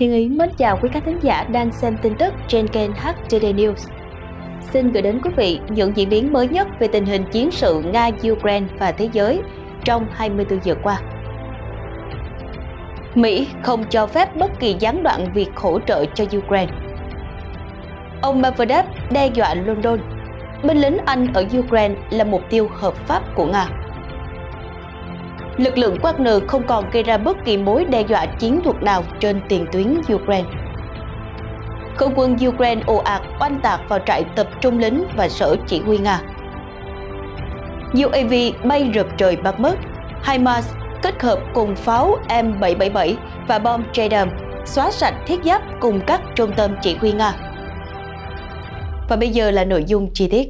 Thiên ý mến chào quý khán thính giả đang xem tin tức trên kênh HTD News. Xin gửi đến quý vị những diễn biến mới nhất về tình hình chiến sự Nga-Ukraine và thế giới trong 24 giờ qua. Mỹ không cho phép bất kỳ gián đoạn việc hỗ trợ cho Ukraine. Ông Medvedev đe dọa London, binh lính Anh ở Ukraine là mục tiêu hợp pháp của Nga lực lượng Wagner không còn gây ra bất kỳ mối đe dọa chiến thuật nào trên tiền tuyến Ukraine. Không quân Ukraine ồ ạt oanh tạc vào trại tập trung lính và sở chỉ huy Nga. UAV bay rợp trời bắt mất, HIMARS kết hợp cùng pháo M777 và bom JDAM xóa sạch thiết giáp cùng các trung tâm chỉ huy Nga. Và bây giờ là nội dung chi tiết.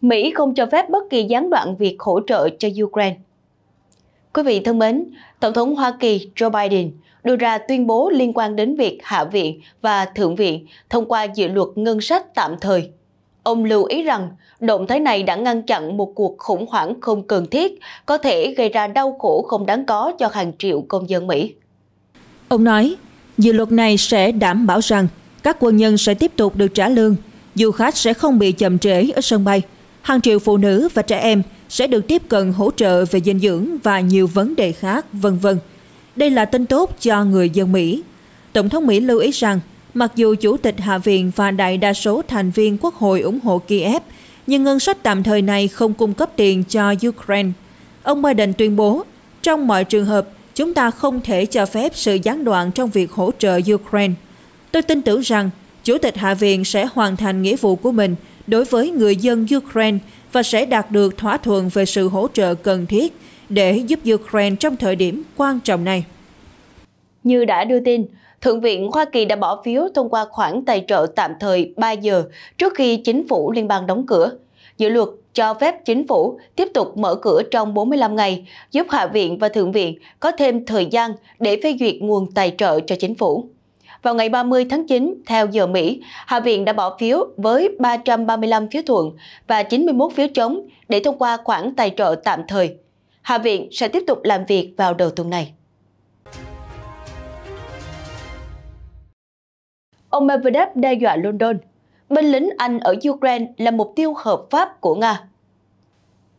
Mỹ không cho phép bất kỳ gián đoạn việc hỗ trợ cho Ukraine. Quý vị thân mến, Tổng thống Hoa Kỳ Joe Biden đưa ra tuyên bố liên quan đến việc Hạ viện và Thượng viện thông qua dự luật ngân sách tạm thời. Ông lưu ý rằng động thái này đã ngăn chặn một cuộc khủng hoảng không cần thiết có thể gây ra đau khổ không đáng có cho hàng triệu công dân Mỹ. Ông nói, dự luật này sẽ đảm bảo rằng các quân nhân sẽ tiếp tục được trả lương, du khách sẽ không bị chậm trễ ở sân bay – hàng triệu phụ nữ và trẻ em sẽ được tiếp cận hỗ trợ về dinh dưỡng và nhiều vấn đề khác, vân vân. Đây là tin tốt cho người dân Mỹ. Tổng thống Mỹ lưu ý rằng, mặc dù Chủ tịch Hạ viện và đại đa số thành viên Quốc hội ủng hộ Kiev, nhưng ngân sách tạm thời này không cung cấp tiền cho Ukraine. Ông Biden tuyên bố, trong mọi trường hợp, chúng ta không thể cho phép sự gián đoạn trong việc hỗ trợ Ukraine. Tôi tin tưởng rằng Chủ tịch Hạ viện sẽ hoàn thành nghĩa vụ của mình đối với người dân Ukraine và sẽ đạt được thỏa thuận về sự hỗ trợ cần thiết để giúp Ukraine trong thời điểm quan trọng này. Như đã đưa tin, Thượng viện Hoa Kỳ đã bỏ phiếu thông qua khoản tài trợ tạm thời 3 giờ trước khi chính phủ liên bang đóng cửa. Dự luật cho phép chính phủ tiếp tục mở cửa trong 45 ngày, giúp Hạ viện và Thượng viện có thêm thời gian để phê duyệt nguồn tài trợ cho chính phủ. Vào ngày 30 tháng 9, theo giờ Mỹ, Hạ viện đã bỏ phiếu với 335 phiếu thuận và 91 phiếu chống để thông qua khoản tài trợ tạm thời. Hạ viện sẽ tiếp tục làm việc vào đầu tuần này. Ông Medvedev đe dọa London. Binh lính Anh ở Ukraine là mục tiêu hợp pháp của Nga.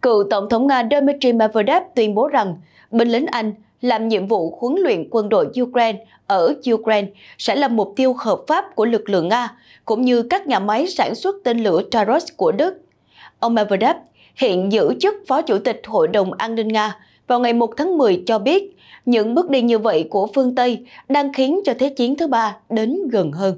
Cựu Tổng thống Nga Dmitry Medvedev tuyên bố rằng binh lính Anh làm nhiệm vụ huấn luyện quân đội Ukraine ở Ukraine sẽ là mục tiêu hợp pháp của lực lượng Nga, cũng như các nhà máy sản xuất tên lửa Taurus của Đức. Ông Medvedev hiện giữ chức Phó Chủ tịch Hội đồng An ninh Nga vào ngày 1 tháng 10 cho biết những bước đi như vậy của phương Tây đang khiến cho Thế chiến thứ ba đến gần hơn.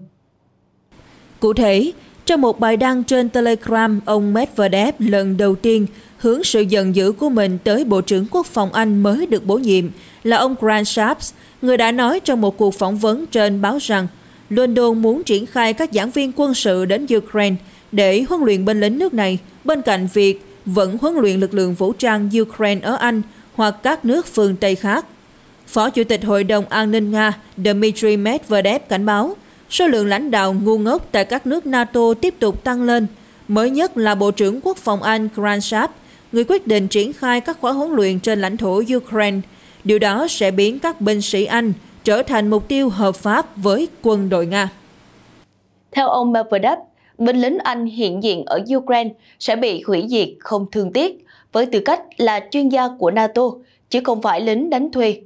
Cụ thể, trong một bài đăng trên Telegram, ông Medvedev lần đầu tiên hướng sự giận dữ của mình tới Bộ trưởng Quốc phòng Anh mới được bổ nhiệm – là ông Grant Shapps, người đã nói trong một cuộc phỏng vấn trên báo rằng London muốn triển khai các giảng viên quân sự đến Ukraine để huấn luyện binh lính nước này, bên cạnh việc vẫn huấn luyện lực lượng vũ trang Ukraine ở Anh hoặc các nước phương Tây khác. Phó Chủ tịch Hội đồng An ninh Nga Dmitry Medvedev cảnh báo số lượng lãnh đạo ngu ngốc tại các nước NATO tiếp tục tăng lên, mới nhất là Bộ trưởng Quốc phòng Anh Grant Shapps, người quyết định triển khai các khóa huấn luyện trên lãnh thổ Ukraine – Điều đó sẽ biến các binh sĩ Anh trở thành mục tiêu hợp pháp với quân đội Nga. Theo ông Medvedev, binh lính Anh hiện diện ở Ukraine sẽ bị hủy diệt không thương tiếc với tư cách là chuyên gia của NATO, chứ không phải lính đánh thuê.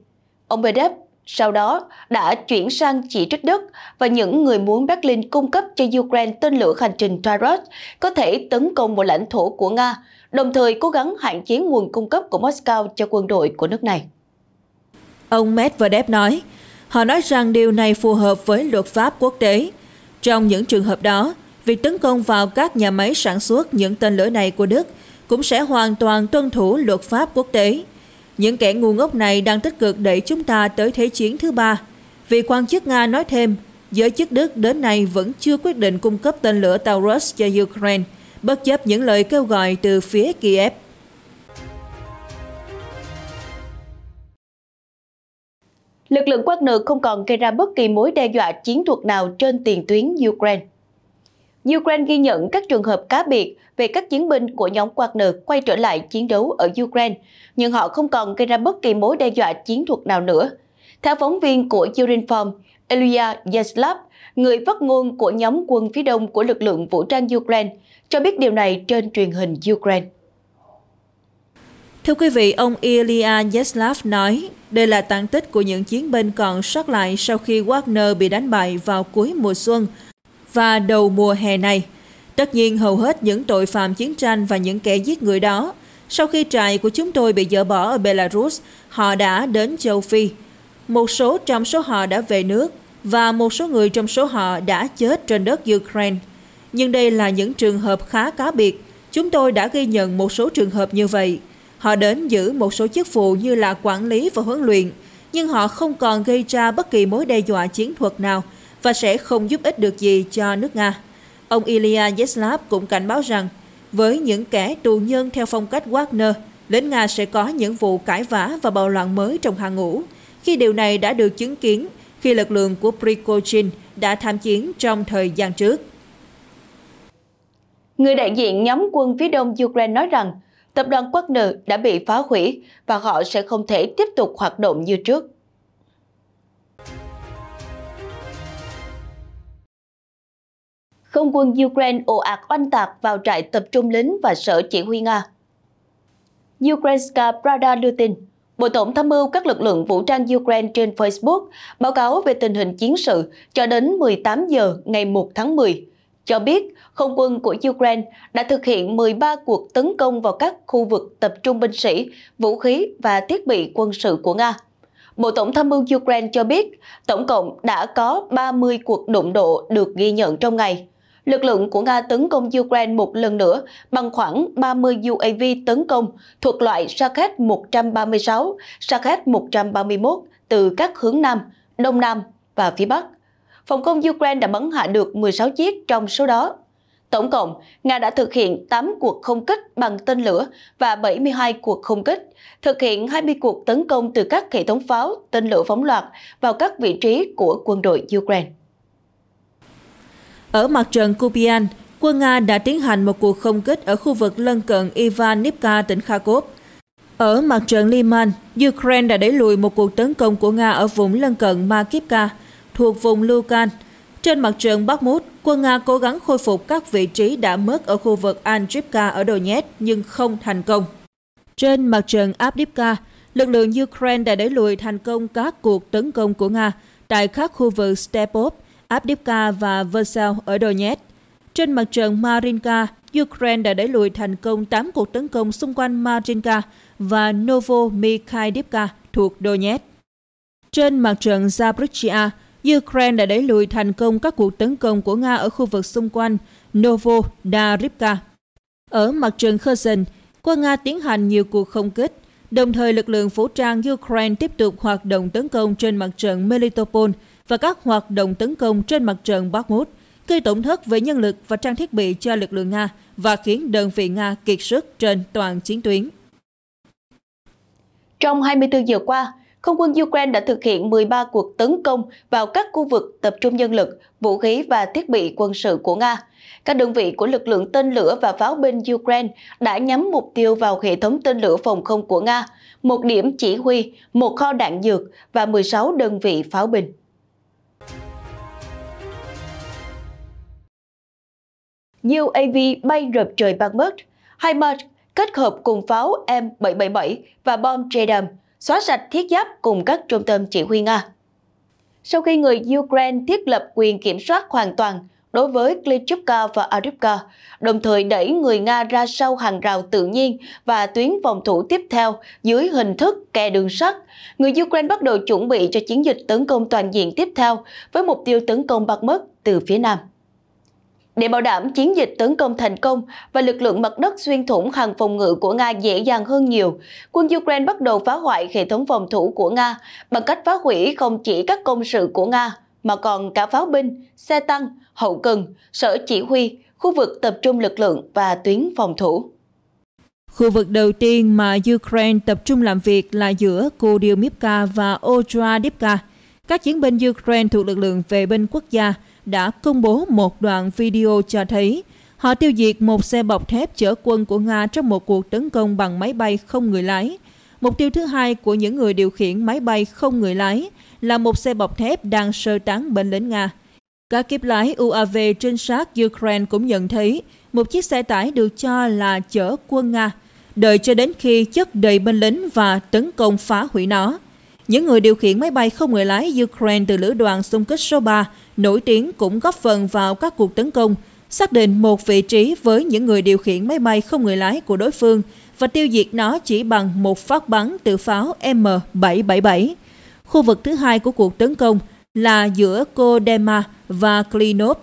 Ông Medvedev sau đó đã chuyển sang chỉ trích Đức và những người muốn Berlin cung cấp cho Ukraine tên lửa hành trình Taurus có thể tấn công một lãnh thổ của Nga, đồng thời cố gắng hạn chế nguồn cung cấp của Moscow cho quân đội của nước này. Ông Medvedev nói, họ nói rằng điều này phù hợp với luật pháp quốc tế. Trong những trường hợp đó, việc tấn công vào các nhà máy sản xuất những tên lửa này của Đức cũng sẽ hoàn toàn tuân thủ luật pháp quốc tế. Những kẻ ngu ngốc này đang tích cực đẩy chúng ta tới Thế chiến thứ ba. Vì quan chức Nga nói thêm, giới chức Đức đến nay vẫn chưa quyết định cung cấp tên lửa Taurus cho Ukraine, bất chấp những lời kêu gọi từ phía Kiev. lực lượng quân nợ không còn gây ra bất kỳ mối đe dọa chiến thuật nào trên tiền tuyến Ukraine. Ukraine ghi nhận các trường hợp cá biệt về các chiến binh của nhóm quân Wagner quay trở lại chiến đấu ở Ukraine, nhưng họ không còn gây ra bất kỳ mối đe dọa chiến thuật nào nữa. Theo phóng viên của Urinform, Elia Yeslav, người phát ngôn của nhóm quân phía đông của lực lượng vũ trang Ukraine, cho biết điều này trên truyền hình Ukraine. Thưa quý vị, ông Ilya Yeslav nói, đây là tàn tích của những chiến binh còn sót lại sau khi Wagner bị đánh bại vào cuối mùa xuân và đầu mùa hè này. Tất nhiên hầu hết những tội phạm chiến tranh và những kẻ giết người đó, sau khi trại của chúng tôi bị dỡ bỏ ở Belarus, họ đã đến châu Phi. Một số trong số họ đã về nước và một số người trong số họ đã chết trên đất Ukraine. Nhưng đây là những trường hợp khá cá biệt. Chúng tôi đã ghi nhận một số trường hợp như vậy. Họ đến giữ một số chức vụ như là quản lý và huấn luyện, nhưng họ không còn gây ra bất kỳ mối đe dọa chiến thuật nào và sẽ không giúp ích được gì cho nước Nga. Ông Ilya Yeslav cũng cảnh báo rằng, với những kẻ tù nhân theo phong cách Wagner, lính Nga sẽ có những vụ cãi vã và bạo loạn mới trong hàng ngũ, khi điều này đã được chứng kiến khi lực lượng của Prigozhin đã tham chiến trong thời gian trước. Người đại diện nhóm quân phía đông Ukraine nói rằng tập đoàn Quốc Nữ đã bị phá hủy và họ sẽ không thể tiếp tục hoạt động như trước. Không quân Ukraine ồ ạt oanh tạc vào trại tập trung lính và sở chỉ huy Nga. Ukrainska Prada đưa tin, Bộ Tổng tham mưu các lực lượng vũ trang Ukraine trên Facebook báo cáo về tình hình chiến sự cho đến 18 giờ ngày 1 tháng 10, cho biết không quân của Ukraine đã thực hiện 13 cuộc tấn công vào các khu vực tập trung binh sĩ, vũ khí và thiết bị quân sự của Nga. Bộ Tổng tham mưu Ukraine cho biết tổng cộng đã có 30 cuộc đụng độ được ghi nhận trong ngày. Lực lượng của Nga tấn công Ukraine một lần nữa bằng khoảng 30 UAV tấn công thuộc loại Shaket 136, Shaket 131 từ các hướng Nam, Đông Nam và phía Bắc phòng không Ukraine đã bắn hạ được 16 chiếc trong số đó. Tổng cộng, Nga đã thực hiện 8 cuộc không kích bằng tên lửa và 72 cuộc không kích, thực hiện 20 cuộc tấn công từ các hệ thống pháo, tên lửa phóng loạt vào các vị trí của quân đội Ukraine. Ở mặt trận Kupian, quân Nga đã tiến hành một cuộc không kích ở khu vực lân cận Ivanivka, tỉnh Kharkov. Ở mặt trận Liman, Ukraine đã đẩy lùi một cuộc tấn công của Nga ở vùng lân cận Makivka, thuộc vùng Lugan. Trên mặt trận Bakhmut, quân Nga cố gắng khôi phục các vị trí đã mất ở khu vực Andrivka ở Donetsk nhưng không thành công. Trên mặt trận Avdiivka, lực lượng Ukraine đã đẩy lùi thành công các cuộc tấn công của Nga tại các khu vực Stepov, Avdiivka và Versal ở Donetsk. Trên mặt trận Marinka, Ukraine đã đẩy lùi thành công 8 cuộc tấn công xung quanh Marinka và Novomikhailivka thuộc Donetsk. Trên mặt trận Zaporizhia, Ukraine đã đẩy lùi thành công các cuộc tấn công của Nga ở khu vực xung quanh Novodarivka. Ở mặt trận Kherson, quân Nga tiến hành nhiều cuộc không kích, đồng thời lực lượng vũ trang Ukraine tiếp tục hoạt động tấn công trên mặt trận Melitopol và các hoạt động tấn công trên mặt trận Bakhmut, gây tổn thất về nhân lực và trang thiết bị cho lực lượng Nga và khiến đơn vị Nga kiệt sức trên toàn chiến tuyến. Trong 24 giờ qua, không quân Ukraine đã thực hiện 13 cuộc tấn công vào các khu vực tập trung nhân lực, vũ khí và thiết bị quân sự của Nga. Các đơn vị của lực lượng tên lửa và pháo binh Ukraine đã nhắm mục tiêu vào hệ thống tên lửa phòng không của Nga, một điểm chỉ huy, một kho đạn dược và 16 đơn vị pháo binh. UAV bay rợp trời ban mất, HIMARS kết hợp cùng pháo M777 và bom JDAM xóa sạch thiết giáp cùng các trung tâm chỉ huy Nga. Sau khi người Ukraine thiết lập quyền kiểm soát hoàn toàn đối với Klitschko và Adivka, đồng thời đẩy người Nga ra sau hàng rào tự nhiên và tuyến phòng thủ tiếp theo dưới hình thức kè đường sắt, người Ukraine bắt đầu chuẩn bị cho chiến dịch tấn công toàn diện tiếp theo với mục tiêu tấn công Bakhmut từ phía Nam. Để bảo đảm chiến dịch tấn công thành công và lực lượng mặt đất xuyên thủng hàng phòng ngự của Nga dễ dàng hơn nhiều, quân Ukraine bắt đầu phá hoại hệ thống phòng thủ của Nga bằng cách phá hủy không chỉ các công sự của Nga, mà còn cả pháo binh, xe tăng, hậu cần, sở chỉ huy, khu vực tập trung lực lượng và tuyến phòng thủ. Khu vực đầu tiên mà Ukraine tập trung làm việc là giữa Kudyumivka và Odradivka. Các chiến binh Ukraine thuộc lực lượng vệ binh quốc gia – đã công bố một đoạn video cho thấy họ tiêu diệt một xe bọc thép chở quân của Nga trong một cuộc tấn công bằng máy bay không người lái. Mục tiêu thứ hai của những người điều khiển máy bay không người lái là một xe bọc thép đang sơ tán bên lính Nga. Các kiếp lái UAV trinh sát Ukraine cũng nhận thấy một chiếc xe tải được cho là chở quân Nga, đợi cho đến khi chất đầy binh lính và tấn công phá hủy nó. Những người điều khiển máy bay không người lái Ukraine từ lữ đoàn xung kích số 3 nổi tiếng cũng góp phần vào các cuộc tấn công, xác định một vị trí với những người điều khiển máy bay không người lái của đối phương và tiêu diệt nó chỉ bằng một phát bắn từ pháo M777. Khu vực thứ hai của cuộc tấn công là giữa Kodema và Klinov.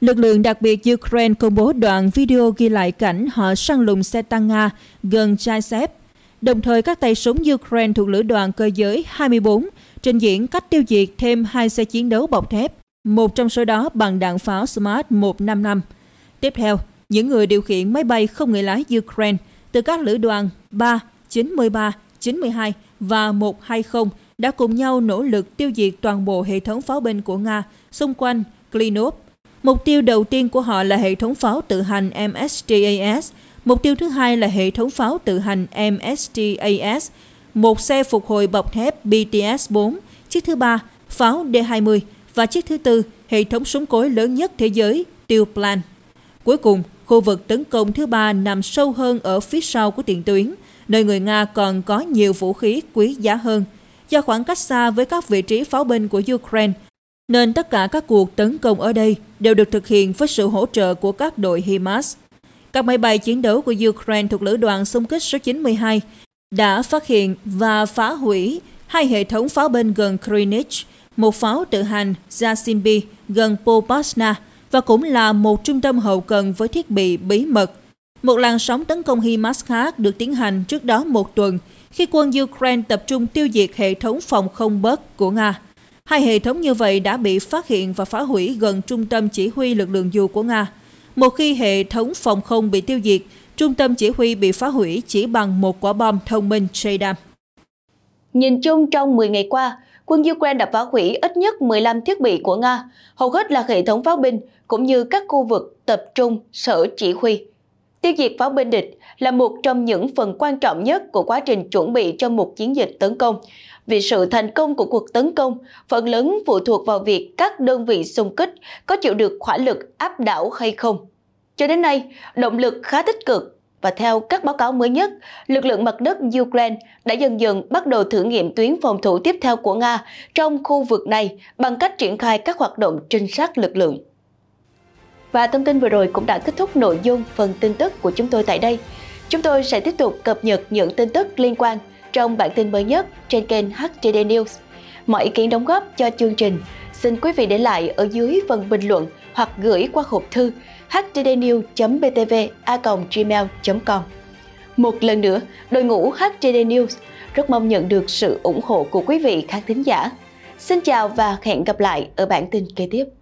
Lực lượng đặc biệt Ukraine công bố đoạn video ghi lại cảnh họ săn lùng xe tăng Nga gần Chaisev, Đồng thời các tay súng Ukraine thuộc lữ đoàn cơ giới 24 trình diễn cách tiêu diệt thêm hai xe chiến đấu bọc thép, một trong số đó bằng đạn pháo Smart 155. Tiếp theo, những người điều khiển máy bay không người lái Ukraine từ các lữ đoàn 3, 93, 92 và 120 đã cùng nhau nỗ lực tiêu diệt toàn bộ hệ thống pháo binh của Nga xung quanh Klinov. Mục tiêu đầu tiên của họ là hệ thống pháo tự hành MSTAS Mục tiêu thứ hai là hệ thống pháo tự hành MSTAS, một xe phục hồi bọc thép BTS-4, chiếc thứ ba pháo D-20 và chiếc thứ tư hệ thống súng cối lớn nhất thế giới Tiêu-Plan. Cuối cùng, khu vực tấn công thứ ba nằm sâu hơn ở phía sau của tiền tuyến, nơi người Nga còn có nhiều vũ khí quý giá hơn. Do khoảng cách xa với các vị trí pháo binh của Ukraine, nên tất cả các cuộc tấn công ở đây đều được thực hiện với sự hỗ trợ của các đội HIMARS. Các máy bay chiến đấu của Ukraine thuộc lữ đoàn xung kích số 92 đã phát hiện và phá hủy hai hệ thống pháo binh gần Krinich, một pháo tự hành Zasimbi gần Popasna và cũng là một trung tâm hậu cần với thiết bị bí mật. Một làn sóng tấn công HIMARS khác được tiến hành trước đó một tuần khi quân Ukraine tập trung tiêu diệt hệ thống phòng không bớt của Nga. Hai hệ thống như vậy đã bị phát hiện và phá hủy gần trung tâm chỉ huy lực lượng dù của Nga. Một khi hệ thống phòng không bị tiêu diệt, trung tâm chỉ huy bị phá hủy chỉ bằng một quả bom thông minh Shadam. Nhìn chung trong 10 ngày qua, quân Ukraine đã phá hủy ít nhất 15 thiết bị của Nga, hầu hết là hệ thống pháo binh, cũng như các khu vực tập trung sở chỉ huy. Tiêu diệt pháo binh địch là một trong những phần quan trọng nhất của quá trình chuẩn bị cho một chiến dịch tấn công, vì sự thành công của cuộc tấn công phần lớn phụ thuộc vào việc các đơn vị xung kích có chịu được hỏa lực áp đảo hay không. Cho đến nay, động lực khá tích cực và theo các báo cáo mới nhất, lực lượng mặt đất Ukraine đã dần dần bắt đầu thử nghiệm tuyến phòng thủ tiếp theo của Nga trong khu vực này bằng cách triển khai các hoạt động trinh sát lực lượng. Và thông tin vừa rồi cũng đã kết thúc nội dung phần tin tức của chúng tôi tại đây. Chúng tôi sẽ tiếp tục cập nhật những tin tức liên quan trong bản tin mới nhất trên kênh HTD News. Mọi ý kiến đóng góp cho chương trình xin quý vị để lại ở dưới phần bình luận hoặc gửi qua hộp thư htdnews.btv.gmail.com Một lần nữa, đội ngũ HTD News rất mong nhận được sự ủng hộ của quý vị khán thính giả. Xin chào và hẹn gặp lại ở bản tin kế tiếp.